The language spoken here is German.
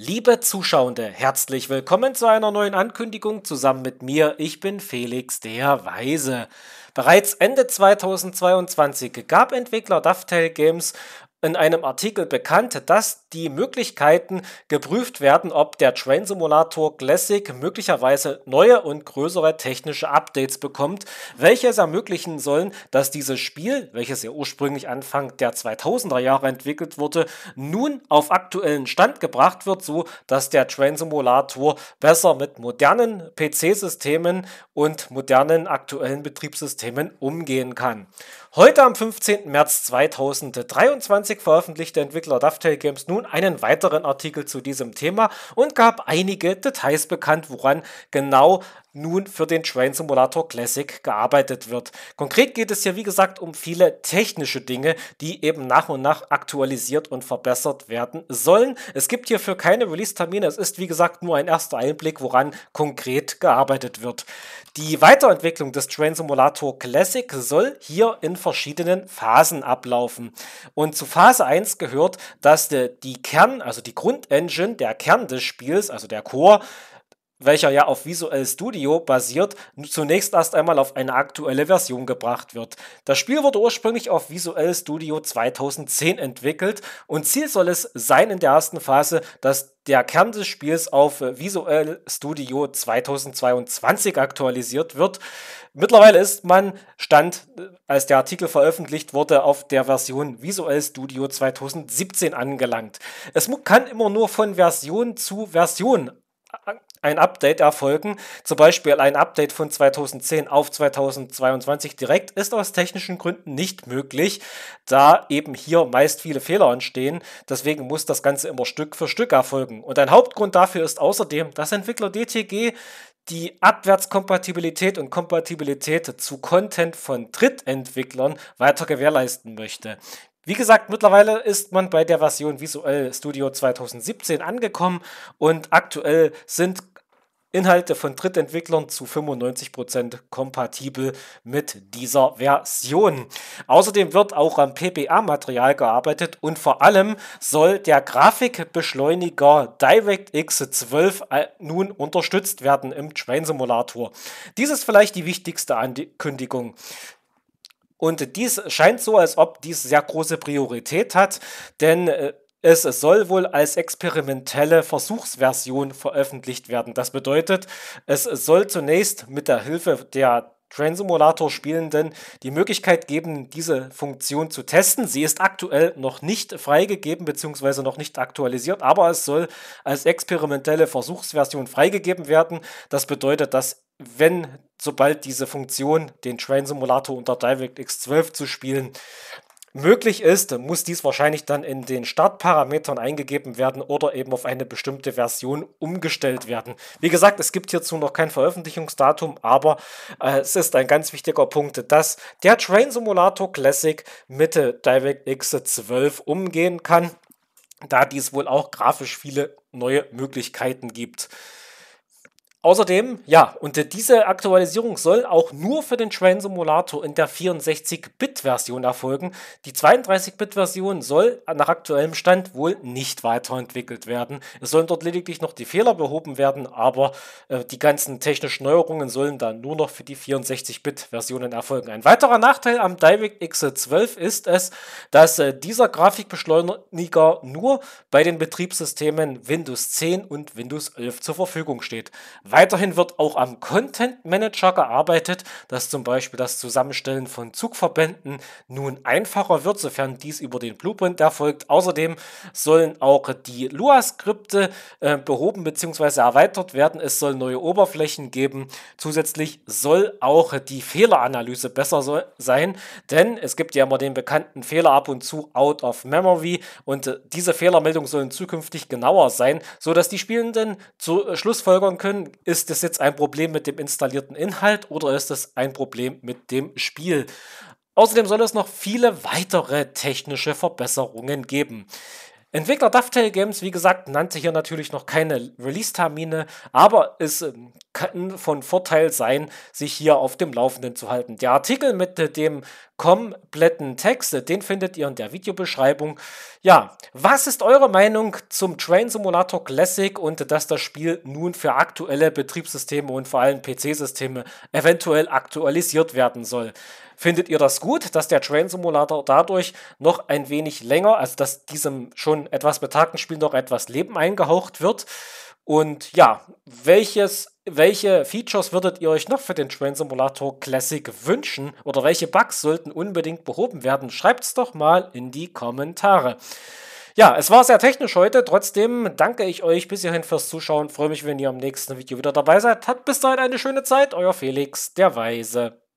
Liebe Zuschauende, herzlich willkommen zu einer neuen Ankündigung zusammen mit mir. Ich bin Felix der Weise. Bereits Ende 2022 gab Entwickler Dovetail Games in einem Artikel bekannt, dass die Möglichkeiten geprüft werden, ob der Train Simulator Classic möglicherweise neue und größere technische Updates bekommt, welche es ermöglichen sollen, dass dieses Spiel, welches ja ursprünglich Anfang der 2000er Jahre entwickelt wurde, nun auf aktuellen Stand gebracht wird, so dass der Train Simulator besser mit modernen PC-Systemen und modernen aktuellen Betriebssystemen umgehen kann. Heute am 15. März 2023 2020 veröffentlichte Entwickler Dovetail Games nun einen weiteren Artikel zu diesem Thema und gab einige Details bekannt, woran genau nun für den Train Simulator Classic gearbeitet wird. Konkret geht es hier, wie gesagt, um viele technische Dinge, die eben nach und nach aktualisiert und verbessert werden sollen. Es gibt hierfür keine Release-Termine, es ist, wie gesagt, nur ein erster Einblick, woran konkret gearbeitet wird. Die Weiterentwicklung des Train Simulator Classic soll hier in verschiedenen Phasen ablaufen. Und zu Phase 1 gehört, dass die, Kern, also die Grundengine, der Kern des Spiels, also der Core, welcher ja auf Visual Studio basiert, zunächst erst einmal auf eine aktuelle Version gebracht wird. Das Spiel wurde ursprünglich auf Visual Studio 2010 entwickelt und Ziel soll es sein in der ersten Phase, dass der Kern des Spiels auf Visual Studio 2022 aktualisiert wird. Mittlerweile ist man, stand, als der Artikel veröffentlicht wurde, auf der Version Visual Studio 2017 angelangt. Es kann immer nur von Version zu Version ein Update erfolgen, zum Beispiel ein Update von 2010 auf 2022 direkt, ist aus technischen Gründen nicht möglich, da eben hier meist viele Fehler entstehen. Deswegen muss das Ganze immer Stück für Stück erfolgen. Und ein Hauptgrund dafür ist außerdem, dass Entwickler DTG die Abwärtskompatibilität und Kompatibilität zu Content von Drittentwicklern weiter gewährleisten möchte. Wie gesagt, mittlerweile ist man bei der Version Visual Studio 2017 angekommen und aktuell sind Inhalte von Drittentwicklern zu 95% kompatibel mit dieser Version. Außerdem wird auch am pba material gearbeitet und vor allem soll der Grafikbeschleuniger DirectX 12 äh, nun unterstützt werden im Train Simulator. Dies ist vielleicht die wichtigste Ankündigung. Und dies scheint so, als ob dies sehr große Priorität hat, denn äh, es, es soll wohl als experimentelle Versuchsversion veröffentlicht werden. Das bedeutet, es soll zunächst mit der Hilfe der Train Simulator Spielenden die Möglichkeit geben, diese Funktion zu testen. Sie ist aktuell noch nicht freigegeben bzw. noch nicht aktualisiert, aber es soll als experimentelle Versuchsversion freigegeben werden. Das bedeutet, dass wenn sobald diese Funktion, den Train Simulator unter DirectX 12 zu spielen, möglich ist, muss dies wahrscheinlich dann in den Startparametern eingegeben werden oder eben auf eine bestimmte Version umgestellt werden. Wie gesagt, es gibt hierzu noch kein Veröffentlichungsdatum, aber äh, es ist ein ganz wichtiger Punkt, dass der Train Simulator Classic mit DirectX 12 umgehen kann, da dies wohl auch grafisch viele neue Möglichkeiten gibt. Außerdem, ja, und diese Aktualisierung soll auch nur für den Train Simulator in der 64-Bit-Version erfolgen. Die 32-Bit-Version soll nach aktuellem Stand wohl nicht weiterentwickelt werden. Es sollen dort lediglich noch die Fehler behoben werden, aber äh, die ganzen technischen Neuerungen sollen dann nur noch für die 64-Bit-Versionen erfolgen. Ein weiterer Nachteil am DirectX 12 ist es, dass äh, dieser Grafikbeschleuniger nur bei den Betriebssystemen Windows 10 und Windows 11 zur Verfügung steht. Weiterhin wird auch am Content Manager gearbeitet, dass zum Beispiel das Zusammenstellen von Zugverbänden nun einfacher wird, sofern dies über den Blueprint erfolgt. Außerdem sollen auch die Lua-Skripte äh, behoben bzw. erweitert werden. Es soll neue Oberflächen geben. Zusätzlich soll auch die Fehleranalyse besser so sein, denn es gibt ja immer den bekannten Fehler ab und zu out of memory und äh, diese Fehlermeldungen sollen zukünftig genauer sein, sodass die Spielenden zu äh, Schlussfolgern können, ist das jetzt ein Problem mit dem installierten Inhalt oder ist das ein Problem mit dem Spiel? Außerdem soll es noch viele weitere technische Verbesserungen geben. Entwickler Dovetail Games, wie gesagt, nannte hier natürlich noch keine Release-Termine, aber es ähm, kann von Vorteil sein, sich hier auf dem Laufenden zu halten. Der Artikel mit dem kompletten Text, den findet ihr in der Videobeschreibung. Ja, was ist eure Meinung zum Train Simulator Classic und dass das Spiel nun für aktuelle Betriebssysteme und vor allem PC-Systeme eventuell aktualisiert werden soll? Findet ihr das gut, dass der Train Simulator dadurch noch ein wenig länger, also dass diesem schon etwas betagten Spiel noch etwas Leben eingehaucht wird? Und ja, welches welche Features würdet ihr euch noch für den Train Simulator Classic wünschen oder welche Bugs sollten unbedingt behoben werden? Schreibt es doch mal in die Kommentare. Ja, es war sehr technisch heute. Trotzdem danke ich euch bis hierhin fürs Zuschauen. Freue mich, wenn ihr am nächsten Video wieder dabei seid. Habt bis dahin eine schöne Zeit. Euer Felix, der Weise.